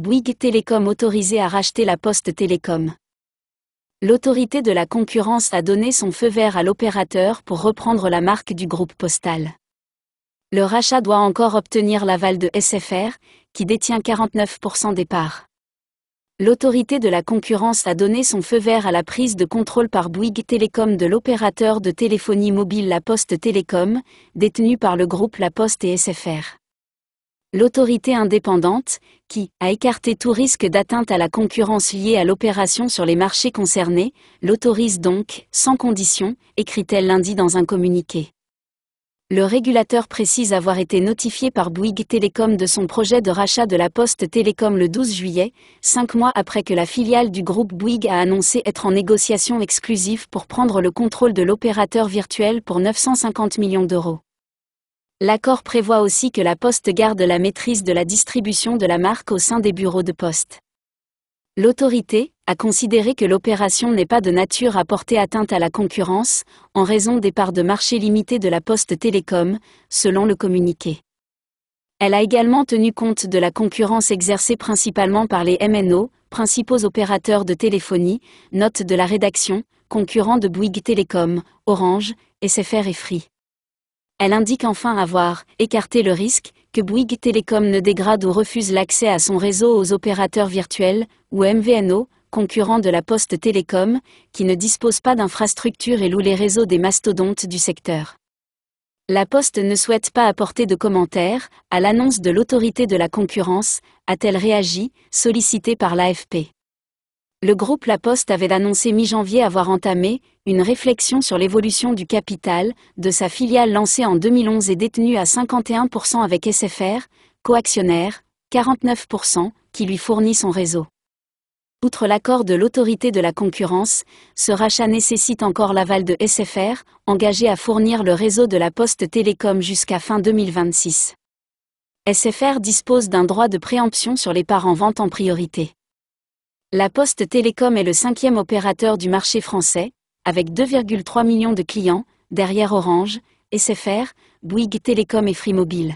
Bouygues Télécom autorisé à racheter la Poste Télécom. L'autorité de la concurrence a donné son feu vert à l'opérateur pour reprendre la marque du groupe postal. Le rachat doit encore obtenir l'aval de SFR, qui détient 49% des parts. L'autorité de la concurrence a donné son feu vert à la prise de contrôle par Bouygues Télécom de l'opérateur de téléphonie mobile La Poste Télécom, détenu par le groupe La Poste et SFR l'autorité indépendante, qui a écarté tout risque d'atteinte à la concurrence liée à l'opération sur les marchés concernés, l'autorise donc, sans condition, écrit-elle lundi dans un communiqué. Le régulateur précise avoir été notifié par Bouygues Télécom de son projet de rachat de la Poste Télécom le 12 juillet, cinq mois après que la filiale du groupe Bouygues a annoncé être en négociation exclusive pour prendre le contrôle de l'opérateur virtuel pour 950 millions d'euros. L'accord prévoit aussi que la Poste garde la maîtrise de la distribution de la marque au sein des bureaux de poste. L'autorité a considéré que l'opération n'est pas de nature à porter atteinte à la concurrence, en raison des parts de marché limitées de la Poste Télécom, selon le communiqué. Elle a également tenu compte de la concurrence exercée principalement par les MNO, principaux opérateurs de téléphonie, note de la rédaction, concurrents de Bouygues Télécom, Orange, SFR et Free. Elle indique enfin avoir écarté le risque que Bouygues Télécom ne dégrade ou refuse l'accès à son réseau aux opérateurs virtuels, ou MVNO, concurrents de la Poste Télécom, qui ne dispose pas d'infrastructures et loue les réseaux des mastodontes du secteur. La Poste ne souhaite pas apporter de commentaires à l'annonce de l'autorité de la concurrence, a-t-elle réagi, sollicitée par l'AFP le groupe La Poste avait annoncé mi-janvier avoir entamé une réflexion sur l'évolution du capital de sa filiale lancée en 2011 et détenue à 51% avec SFR, coactionnaire, 49%, qui lui fournit son réseau. Outre l'accord de l'autorité de la concurrence, ce rachat nécessite encore l'aval de SFR, engagé à fournir le réseau de la Poste Télécom jusqu'à fin 2026. SFR dispose d'un droit de préemption sur les parts en vente en priorité. La Poste Télécom est le cinquième opérateur du marché français, avec 2,3 millions de clients, derrière Orange, SFR, Bouygues Télécom et Free Mobile.